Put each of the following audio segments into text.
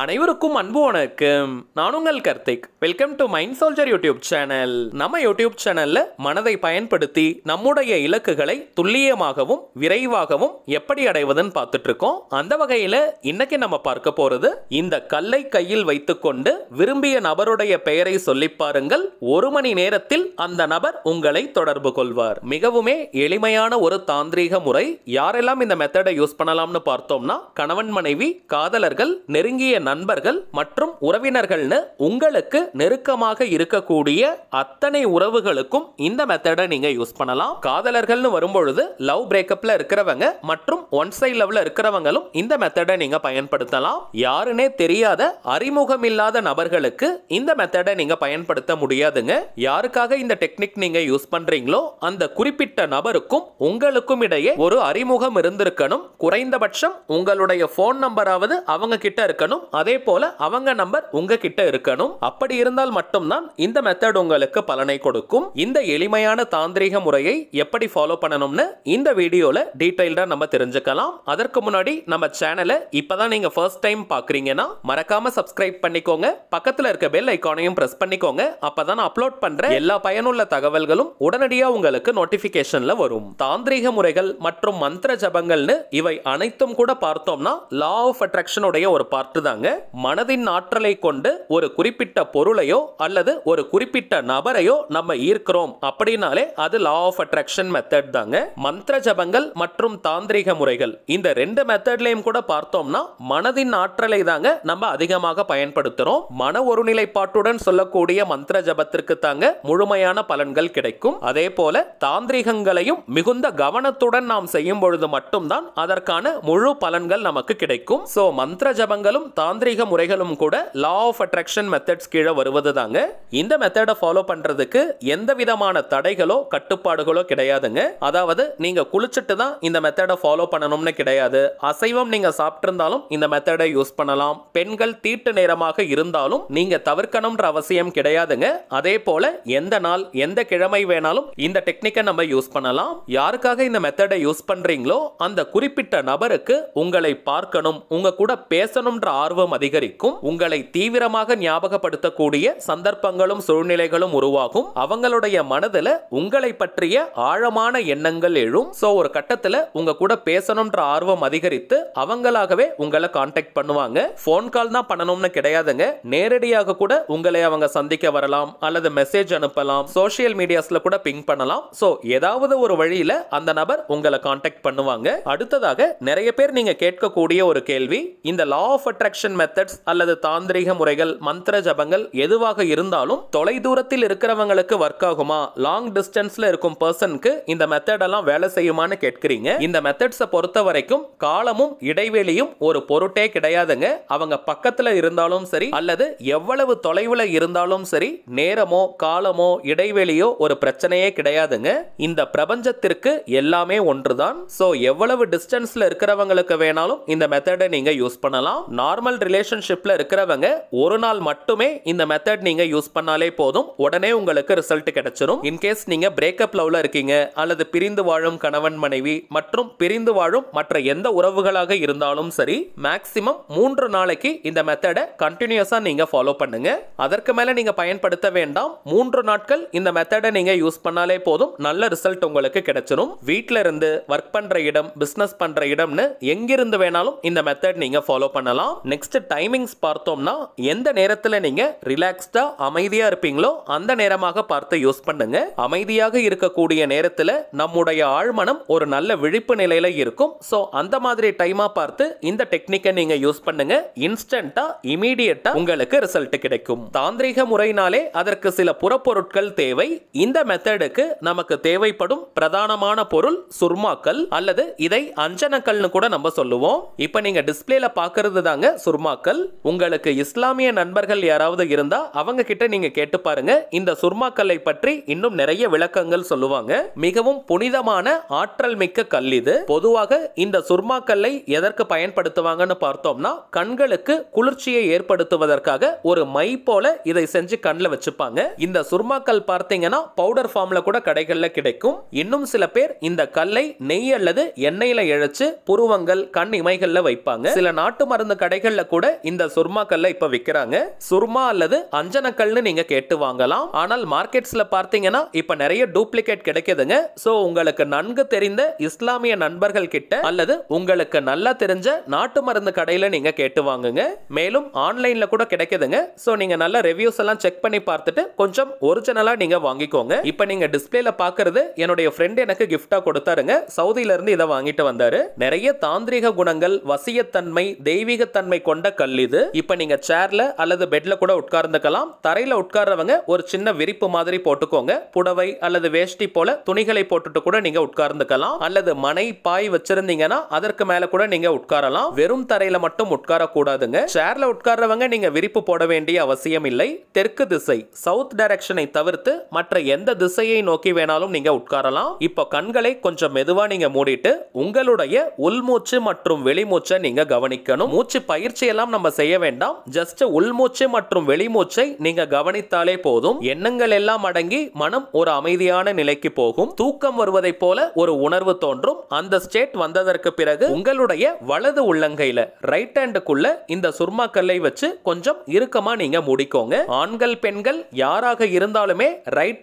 அனைவருக்கும் அன்பு வணக்கம் நான் உங்கள் Karthik welcome to mind soldier YouTube channel நம்ம யூடியூப் சேனல்ல மனதை பயன்படுத்தி நம்முடைய இலக்குகளை துல்லியமாகவும் விரைவாகவும் எப்படி அடைவதுன்னு பார்த்துட்டு இருக்கோம் அந்த வகையில இன்னைக்கு நம்ம பார்க்க போறது இந்த கல்லை கையில் வைத்துக்கொண்டு விரும்பிய நபருடைய பெயரை சொல்லி பாருங்கள் ஒரு மணி நேரத்தில் அந்த நபர் உங்களை தொடர்பு கொள்வார் மிகவுமே எளிமையான ஒரு தாந்திரீக முறை யாரெல்லாம் இந்த மெத்தடை யூஸ் பண்ணலாம்னு பார்த்தோம்னா கணவன் மனைவி காதலர்கள் நெருங்கிய நண்பர்கள் மற்றும் உறவினர்கள்னு உங்களுக்கு நெருக்கமாக இருக்கக்கூடிய அத்தனை உறவுகளுக்கும் இந்த மெத்தடை நீங்கள் யூஸ் பண்ணலாம் காதலர்கள்னு வரும்பொழுது லவ் பிரேக்கப்ல இருக்கிறவங்க மற்றும் ஒன் சைட் லவ்ல இருக்கிறவங்களும் இந்த மெத்தடை நீங்கள் பயன்படுத்தலாம் யாருனே தெரியாத அறிமுகம் இல்லாத நபர்களுக்கு இந்த மெத்தடை நீங்கள் பயன்படுத்த முடியாதுங்க யாருக்காக இந்த டெக்னிக் நீங்கள் யூஸ் பண்ணுறீங்களோ அந்த குறிப்பிட்ட நபருக்கும் உங்களுக்கும் இடையே ஒரு அறிமுகம் இருந்திருக்கணும் குறைந்தபட்சம் உங்களுடைய ஃபோன் நம்பராவது அவங்க கிட்ட இருக்கணும் அதே போல அவங்க நம்பர் உங்ககிட்ட இருக்கணும் அப்படி இருந்தால் மட்டும்தான் இந்த மெத்தட் உங்களுக்கு பலனை கொடுக்கும் இந்த எளிமையான தாந்திரிக முறையை எப்படி ஃபாலோ பண்ணணும்னு இந்த வீடியோல டீட்டெயில்டாக நம்ம தெரிஞ்சுக்கலாம் அதற்கு முன்னாடி நம்ம சேனலை இப்பதான் நீங்க நீங்கள் ஃபர்ஸ்ட் டைம் பாக்குறீங்கன்னா மறக்காமல் சப்ஸ்கிரைப் பண்ணிக்கோங்க பக்கத்தில் இருக்க பெல் ஐக்கானையும் ப்ரெஸ் பண்ணிக்கோங்க அப்பதான் அப்லோட் பண்ணுற எல்லா பயனுள்ள தகவல்களும் உடனடியாக உங்களுக்கு நோட்டிஃபிகேஷனில் வரும் தாந்திரிக முறைகள் மற்றும் மந்திர ஜபங்கள்னு இவை அனைத்தும் கூட பார்த்தோம்னா லா ஆஃப் அட்ராக்ஷனுடைய ஒரு பார்ட்டு தான் சொல்றாங்க மனதின் ஆற்றலை கொண்டு ஒரு குறிப்பிட்ட பொருளையோ அல்லது ஒரு குறிப்பிட்ட நபரையோ நம்ம ஈர்க்கிறோம் அப்படின்னாலே அது லா ஆஃப் அட்ராக்ஷன் மெத்தட் தாங்க மந்திர ஜபங்கள் மற்றும் தாந்திரிக முறைகள் இந்த ரெண்டு மெத்தட்லயும் கூட பார்த்தோம்னா மனதின் ஆற்றலை தாங்க நம்ம அதிகமாக பயன்படுத்துறோம் மன ஒருநிலைப்பாட்டுடன் சொல்லக்கூடிய மந்திர ஜபத்திற்கு தாங்க முழுமையான பலன்கள் கிடைக்கும் அதே போல தாந்திரிகங்களையும் மிகுந்த கவனத்துடன் நாம் செய்யும் பொழுது மட்டும்தான் அதற்கான முழு பலன்கள் நமக்கு கிடைக்கும் சோ மந்திர ஜபங்களும் தாந்திரிக முறைகளும் கூட லா ஆஃப் அட்ராக்ஷன் மெத்தட்ஸ் கீழே வருவது தாங்க இந்த மெத்தடை ஃபாலோ பண்றதுக்கு எந்த விதமான தடைகளோ கட்டுப்பாடுகளோ கிடையாதுங்க அதாவது நீங்க குளிச்சுட்டு தான் இந்த மெத்தடை ஃபாலோ பண்ணணும்னு கிடையாது அசைவம் நீங்க சாப்பிட்ருந்தாலும் இந்த மெத்தடை யூஸ் பண்ணலாம் பெண்கள் தீட்டு நேரமாக இருந்தாலும் நீங்க தவிர்க்கணும்ன்ற அவசியம் கிடையாதுங்க அதே போல எந்த நாள் எந்த கிழமை வேணாலும் இந்த டெக்னிக்கை நம்ம யூஸ் பண்ணலாம் யாருக்காக இந்த மெத்தடை யூஸ் பண்றீங்களோ அந்த குறிப்பிட்ட நபருக்கு உங்களை பார்க்கணும் உங்க கூட பேசணும்ன்ற ஆர்வம் ஆர்வம் அதிகரிக்கும் உங்களை தீவிரமாக ஞாபகப்படுத்தக்கூடிய சந்தர்ப்பங்களும் சூழ்நிலைகளும் உருவாகும் அவங்களுடைய மனதுல உங்களை பற்றிய ஆழமான எண்ணங்கள் எழும் ஒரு கட்டத்தில் உங்க கூட பேசணும்ன்ற ஆர்வம் அதிகரித்து அவங்களாகவே உங்களை கான்டாக்ட் பண்ணுவாங்க போன் கால் தான் பண்ணணும்னு கிடையாதுங்க நேரடியாக கூட உங்களை அவங்க சந்திக்க வரலாம் அல்லது மெசேஜ் அனுப்பலாம் சோசியல் மீடியாஸ்ல கூட பிங் பண்ணலாம் ஸோ ஏதாவது ஒரு வழியில அந்த நபர் உங்களை கான்டாக்ட் பண்ணுவாங்க அடுத்ததாக நிறைய பேர் நீங்க கேட்கக்கூடிய ஒரு கேள்வி இந்த law of attraction meditation methods அல்லது தாந்திரிக முறைகள் மந்திர ஜபங்கள் எதுவாக இருந்தாலும் தொலை தூரத்தில் இருக்கிறவங்களுக்கு ஒர்க் ஆகுமா லாங் டிஸ்டன்ஸ்ல இருக்கும் பர்சனுக்கு இந்த மெத்தட் எல்லாம் வேலை செய்யுமான்னு கேட்கிறீங்க இந்த மெத்தட்ஸை பொறுத்த வரைக்கும் காலமும் இடைவெளியும் ஒரு பொருட்டே கிடையாதுங்க அவங்க பக்கத்துல இருந்தாலும் சரி அல்லது எவ்வளவு தொலைவுல இருந்தாலும் சரி நேரமோ காலமோ இடைவெளியோ ஒரு பிரச்சனையே கிடையாதுங்க இந்த பிரபஞ்சத்திற்கு எல்லாமே ஒன்றுதான் சோ எவ்வளவு டிஸ்டன்ஸ்ல இருக்கிறவங்களுக்கு வேணாலும் இந்த மெத்தடை நீங்க யூஸ் பண்ணலாம் நார்மல் ரிலேஷன்ஷிப்பில் இருக்கிறவங்க ஒரு நாள் மட்டுமே இந்த மெத்தட் நீங்கள் யூஸ் பண்ணாலே போதும் உடனே உங்களுக்கு ரிசல்ட் கிடைச்சிரும் இன்கேஸ் நீங்கள் பிரேக்கப் லவ்வில் இருக்கீங்க அல்லது பிரிந்து வாழும் கணவன் மனைவி மற்றும் பிரிந்து வாழும் மற்ற எந்த உறவுகளாக இருந்தாலும் சரி மேக்சிமம் மூன்று நாளைக்கு இந்த மெத்தடை கண்டினியூஸாக நீங்கள் ஃபாலோ பண்ணுங்க அதற்கு மேலே நீங்கள் பயன்படுத்த வேண்டாம் மூன்று நாட்கள் இந்த மெத்தடை நீங்கள் யூஸ் பண்ணாலே போதும் நல்ல ரிசல்ட் உங்களுக்கு கிடைச்சிடும் வீட்டில் இருந்து ஒர்க் பண்ணுற இடம் பிஸ்னஸ் பண்ணுற இடம்னு எங்கிருந்து வேணாலும் இந்த மெத்தட் நீங்கள் ஃபாலோ பண்ணலாம் நெக்ஸ்ட் நெக்ஸ்ட் டைமிங்ஸ் பார்த்தோம்னா எந்த நேரத்தில் நீங்கள் ரிலாக்ஸ்டாக அமைதியாக இருப்பீங்களோ அந்த நேரமாக பார்த்து யூஸ் பண்ணுங்க அமைதியாக இருக்கக்கூடிய நேரத்தில் நம்முடைய ஆழ்மனம் ஒரு நல்ல விழிப்பு நிலையில் இருக்கும் ஸோ அந்த மாதிரி டைமாக பார்த்து இந்த டெக்னிக்கை நீங்கள் யூஸ் பண்ணுங்க இன்ஸ்டண்ட்டாக இமீடியட்டாக உங்களுக்கு ரிசல்ட் கிடைக்கும் தாந்திரிக முறையினாலே அதற்கு சில புறப்பொருட்கள் தேவை இந்த மெத்தடுக்கு நமக்கு தேவைப்படும் பிரதானமான பொருள் சுர்மாக்கள் அல்லது இதை அஞ்சனக்கல்னு கூட நம்ம சொல்லுவோம் இப்போ நீங்கள் டிஸ்பிளேல பார்க்கறது தாங்க சுர்மா சுர்மாக்கள் உங்களுக்கு இஸ்லாமிய நண்பர்கள் யாராவது இருந்தா அவங்க கிட்ட நீங்க கேட்டு பாருங்க இந்த சுர்மாக்களை பற்றி இன்னும் நிறைய விளக்கங்கள் சொல்லுவாங்க மிகவும் புனிதமான ஆற்றல் மிக்க கல் இது பொதுவாக இந்த சுர்மாக்கல்லை எதற்கு பயன்படுத்துவாங்கன்னு பார்த்தோம்னா கண்களுக்கு குளிர்ச்சியை ஏற்படுத்துவதற்காக ஒரு மை போல இதை செஞ்சு கண்ணில் வச்சுப்பாங்க இந்த சுர்மாக்கல் பார்த்தீங்கன்னா பவுடர் ஃபார்ம்ல கூட கடைகளில் கிடைக்கும் இன்னும் சில பேர் இந்த கல்லை நெய் அல்லது எண்ணெயில இழைச்சு புருவங்கள் கண் இமைகள்ல வைப்பாங்க சில நாட்டு மருந்து கடைகள் கடைகளில் கூட இந்த கல்ல இப்ப விக்கிறாங்க சுர்மா அல்லது அஞ்சனக்கல்னு நீங்க கேட்டு வாங்கலாம் ஆனால் மார்க்கெட்ஸ்ல பார்த்தீங்கன்னா இப்ப நிறைய டூப்ளிகேட் கிடைக்குதுங்க சோ உங்களுக்கு நன்கு தெரிந்த இஸ்லாமிய நண்பர்கள் கிட்ட அல்லது உங்களுக்கு நல்லா தெரிஞ்ச நாட்டு மருந்து கடையில் நீங்க கேட்டு வாங்குங்க மேலும் ஆன்லைன்ல கூட கிடைக்குதுங்க சோ நீங்க நல்ல ரிவ்யூஸ் எல்லாம் செக் பண்ணி பார்த்துட்டு கொஞ்சம் ஒரிஜினலா நீங்க வாங்கிக்கோங்க இப்ப நீங்க டிஸ்பிளேல பாக்குறது என்னுடைய ஃப்ரெண்ட் எனக்கு கிஃப்டா கொடுத்தாருங்க சவுதியில இருந்து இதை வாங்கிட்டு வந்தாரு நிறைய தாந்திரிக குணங்கள் வசியத்தன்மை தெய்வீகத்தன்மை கொண்ட கல் இது இப்ப நீங்க சேர்ல அல்லது பெட்ல கூட உட்கார்ந்துக்கலாம் தரையில் உட்கார்றவங்க ஒரு சின்ன விரிப்பு மாதிரி போட்டுக்கோங்க புடவை அல்லது வேஷ்டி போல துணிகளை போட்டுட்டு கூட நீங்க உட்கார்ந்துக்கலாம் அல்லது மனை பாய் வச்சிருந்தீங்கன்னா அதற்கு மேல கூட நீங்க உட்காரலாம் வெறும் தரையில மட்டும் உட்கார கூடாதுங்க சேர்ல உட்கார்றவங்க நீங்க விரிப்பு போட வேண்டிய அவசியம் இல்லை தெற்கு திசை சவுத் டைரக்ஷனை தவிர்த்து மற்ற எந்த திசையை நோக்கி வேணாலும் நீங்க உட்காரலாம் இப்போ கண்களை கொஞ்சம் மெதுவா நீங்க மூடிட்டு உங்களுடைய உள்மூச்சு மற்றும் வெளிமூச்சை நீங்க கவனிக்கணும் மூச்சு பயிற்சி பயிற்சியெல்லாம் நம்ம செய்ய வேண்டாம் ஜஸ்ட் உள்மூச்சு மற்றும் வெளிமூச்சை நீங்க கவனித்தாலே போதும் எண்ணங்கள் எல்லாம் அடங்கி மனம் ஒரு அமைதியான நிலைக்கு போகும் தூக்கம் வருவதை போல ஒரு உணர்வு தோன்றும் அந்த ஸ்டேட் வந்ததற்கு பிறகு உங்களுடைய வலது உள்ளங்கையில ரைட் ஹேண்டுக்குள்ள இந்த சுர்மா கல்லை வச்சு கொஞ்சம் இறுக்கமா நீங்க முடிக்கோங்க ஆண்கள் பெண்கள் யாராக இருந்தாலுமே ரைட்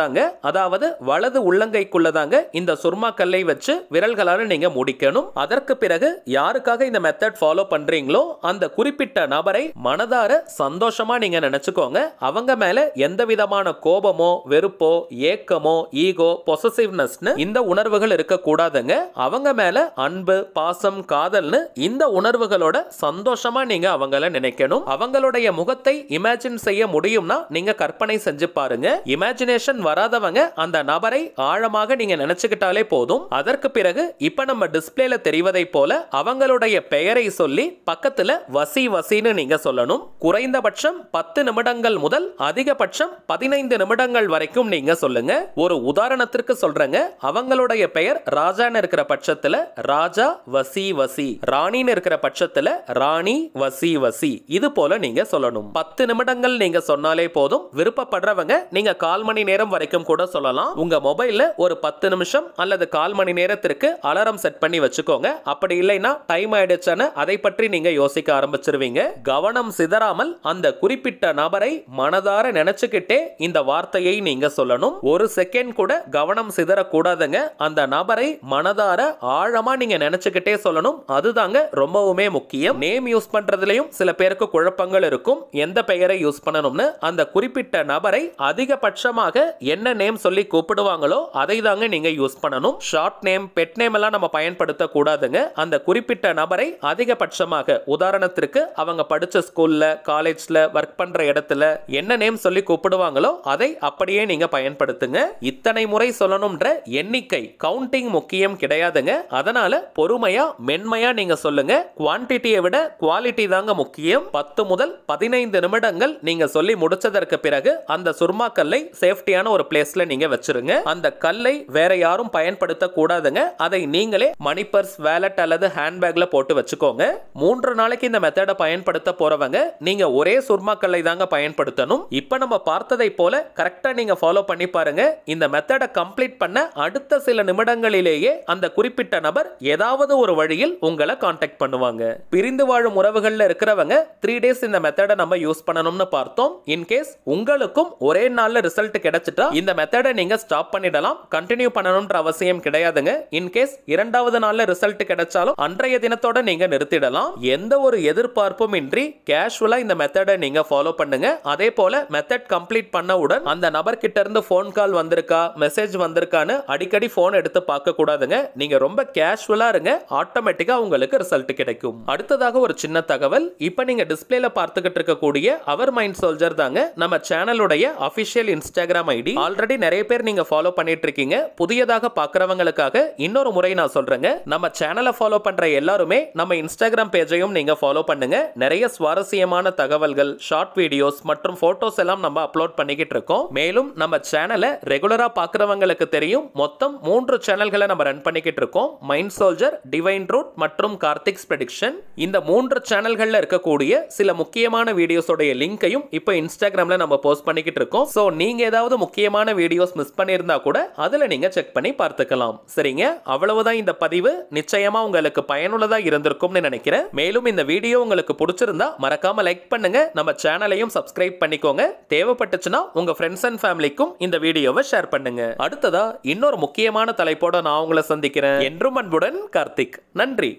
தாங்க அதாவது வலது உள்ளங்கைக்குள்ளதாங்க இந்த சுர்மா கல்லை வச்சு விரல்களால நீங்க முடிக்கணும் அதற்கு பிறகு யாருக்காக இந்த மெத்தட் ஃபாலோ பண்றீங்களோ அந்த குறிப்பிட்ட நபரை மனதார சந்தோஷமா நீங்க நினைச்சுக்கோங்க அவங்க மேல எந்த விதமான கோபமோ வெறுப்போ ஏக்கமோ ஈகோ பொசசிவ்னஸ் இந்த உணர்வுகள் இருக்கக்கூடாதுங்க அவங்க மேல அன்பு பாசம் காதல்னு இந்த உணர்வுகளோட சந்தோஷமா நீங்க அவங்கள நினைக்கணும் அவங்களுடைய முகத்தை இமேஜின் செய்ய முடியும்னா நீங்க கற்பனை செஞ்சு பாருங்க இமேஜினேஷன் வராதவங்க அந்த நபரை ஆழமாக நீங்க நினைச்சுக்கிட்டாலே போதும் அதற்கு பிறகு இப்ப நம்ம டிஸ்பிளேல தெரிவதை போல அவங்களுடைய பெயரை சொல்லி பக்கத்து நேரத்தில் வசி வசின்னு நீங்கள் சொல்லணும் குறைந்தபட்சம் பத்து நிமிடங்கள் முதல் அதிகபட்சம் பதினைந்து நிமிடங்கள் வரைக்கும் நீங்கள் சொல்லுங்க ஒரு உதாரணத்திற்கு சொல்றங்க அவங்களுடைய பெயர் ராஜான்னு இருக்கிற பட்சத்தில் ராஜா வசி வசி ராணின்னு இருக்கிற பட்சத்தில் ராணி வசி வசி இது போல நீங்க சொல்லணும் பத்து நிமிடங்கள் நீங்க சொன்னாலே போதும் விருப்பப்படுறவங்க நீங்க கால் மணி நேரம் வரைக்கும் கூட சொல்லலாம் உங்க மொபைல்ல ஒரு பத்து நிமிஷம் அல்லது கால் மணி நேரத்திற்கு அலாரம் செட் பண்ணி வச்சுக்கோங்க அப்படி இல்லைன்னா டைம் ஆயிடுச்சுன்னு அதை பற்றி நீங்க யோசி யோசிக்க ஆரம்பிச்சிருவீங்க கவனம் சிதறாமல் அந்த குறிப்பிட்ட நபரை மனதார நினைச்சுக்கிட்டே இந்த வார்த்தையை நீங்க சொல்லணும் ஒரு செகண்ட் கூட கவனம் சிதறக்கூடாதுங்க அந்த நபரை மனதார ஆழமா நீங்க நினைச்சுக்கிட்டே சொல்லணும் அதுதாங்க ரொம்பவுமே முக்கியம் நேம் யூஸ் பண்றதுலயும் சில பேருக்கு குழப்பங்கள் இருக்கும் எந்த பெயரை யூஸ் பண்ணணும்னு அந்த குறிப்பிட்ட நபரை அதிகபட்சமாக என்ன நேம் சொல்லி கூப்பிடுவாங்களோ அதை தாங்க நீங்க யூஸ் பண்ணணும் ஷார்ட் நேம் பெட் நேம் எல்லாம் நம்ம பயன்படுத்த கூடாதுங்க அந்த குறிப்பிட்ட நபரை அதிகபட்சமாக உதாரணத்திற்கு அவங்க படித்த ஸ்கூலில் காலேஜில் ஒர்க் பண்ணுற இடத்துல என்ன நேம் சொல்லி கூப்பிடுவாங்களோ அதை அப்படியே நீங்கள் பயன்படுத்துங்க இத்தனை முறை சொல்லணும்ன்ற எண்ணிக்கை கவுண்டிங் முக்கியம் கிடையாதுங்க அதனால பொறுமையா மென்மையா நீங்க சொல்லுங்க குவான்டிட்டியை விட குவாலிட்டி தாங்க முக்கியம் பத்து முதல் பதினைந்து நிமிடங்கள் நீங்க சொல்லி முடிச்சதற்கு பிறகு அந்த சுர்மா கல்லை சேஃப்டியான ஒரு பிளேஸ்ல நீங்க வச்சிருங்க அந்த கல்லை வேற யாரும் பயன்படுத்த கூடாதுங்க அதை நீங்களே மணி பர்ஸ் வேலட் அல்லது ஹேண்ட்பேக்ல போட்டு வச்சுக்கோங்க மூன்று நாள் நாளைக்கு இந்த மெத்தடை பயன்படுத்த போறவங்க நீங்க ஒரே சுர்மாக்கல்லை தாங்க பயன்படுத்தணும் இப்போ நம்ம பார்த்ததை போல கரெக்டா நீங்க ஃபாலோ பண்ணி பாருங்க இந்த மெத்தடை கம்ப்ளீட் பண்ண அடுத்த சில நிமிடங்களிலேயே அந்த குறிப்பிட்ட நபர் ஏதாவது ஒரு வழியில் உங்களை காண்டாக்ட் பண்ணுவாங்க பிரிந்து வாழும் உறவுகளில் இருக்கிறவங்க த்ரீ டேஸ் இந்த மெத்தடை நம்ம யூஸ் பண்ணணும்னு பார்த்தோம் இன்கேஸ் உங்களுக்கும் ஒரே நாளில் ரிசல்ட் கிடைச்சிட்டா இந்த மெத்தடை நீங்க ஸ்டாப் பண்ணிடலாம் கண்டினியூ பண்ணணும்ன்ற அவசியம் கிடையாதுங்க இன்கேஸ் இரண்டாவது நாளில் ரிசல்ட் கிடைச்சாலும் அன்றைய தினத்தோட நீங்க நிறுத்திடலாம் எந்த எந்த ஒரு எதிர்பார்ப்பும் இன்றி கேஷுவலா இந்த மெத்தடை நீங்க ஃபாலோ பண்ணுங்க அதே போல மெத்தட் கம்ப்ளீட் பண்ணவுடன் அந்த நபர் கிட்ட இருந்து ஃபோன் கால் வந்திருக்கா மெசேஜ் வந்திருக்கான்னு அடிக்கடி ஃபோன் எடுத்து பார்க்க கூடாதுங்க நீங்க ரொம்ப கேஷுவலா இருங்க ஆட்டோமேட்டிக்கா உங்களுக்கு ரிசல்ட் கிடைக்கும் அடுத்ததாக ஒரு சின்ன தகவல் இப்போ நீங்க டிஸ்பிளேல பார்த்துக்கிட்டு இருக்கக்கூடிய அவர் மைண்ட் சோல்ஜர் தாங்க நம்ம சேனலுடைய அபிஷியல் இன்ஸ்டாகிராம் ஐடி ஆல்ரெடி நிறைய பேர் நீங்க ஃபாலோ பண்ணிட்டு இருக்கீங்க புதியதாக பார்க்குறவங்களுக்காக இன்னொரு முறை நான் சொல்றேங்க நம்ம சேனலை ஃபாலோ பண்ற எல்லாருமே நம்ம இன்ஸ்டாகிராம் பேஜையும் நீங்கள் ஃபாலோ பண்ணுங்கள் நிறைய சுவாரஸ்யமான தகவல்கள் ஷார்ட் வீடியோஸ் மற்றும் ஃபோட்டோஸ் எல்லாம் நம்ம அப்லோட் பண்ணிக்கிட்டு இருக்கோம் மேலும் நம்ம சேனலை ரெகுலராக பார்க்குறவங்களுக்கு தெரியும் மொத்தம் மூன்று சேனல்களை நம்ம ரன் பண்ணிக்கிட்டு இருக்கோம் மைண்ட் சோல்ஜர் டிவைன் ரூட் மற்றும் கார்த்திக்ஸ் ப்ரெடிக்ஷன் இந்த மூன்று சேனல்களில் இருக்கக்கூடிய சில முக்கியமான வீடியோஸோடைய லிங்கையும் இப்போ இன்ஸ்டாகிராமில் நம்ம போஸ்ட் பண்ணிக்கிட்டு இருக்கோம் ஸோ நீங்கள் ஏதாவது முக்கியமான வீடியோஸ் மிஸ் பண்ணியிருந்தா கூட அதில் நீங்கள் செக் பண்ணி பார்த்துக்கலாம் சரிங்க அவ்வளவுதான் இந்த பதிவு நிச்சயமாக உங்களுக்கு பயனுள்ளதாக இருந்திருக்கும்னு நினைக்கிறேன் மேலும் இந்த வீடியோ உங்களுக்கு பிடிச்சிருந்தா மறக்காம லைக் பண்ணுங்க நம்ம சேனலையும் சப்ஸ்கிரைப் பண்ணிக்கோங்க தேவைப்பட்டுச்சுன்னா உங்க ஃப்ரெண்ட்ஸ் அண்ட் ஃபேமிலிக்கும் இந்த வீடியோவை ஷேர் பண்ணுங்க அடுத்ததா இன்னொரு முக்கியமான தலைப்போட நான் உங்களை சந்திக்கிறேன் என்றும் அன்புடன் கார்த்திக் நன்றி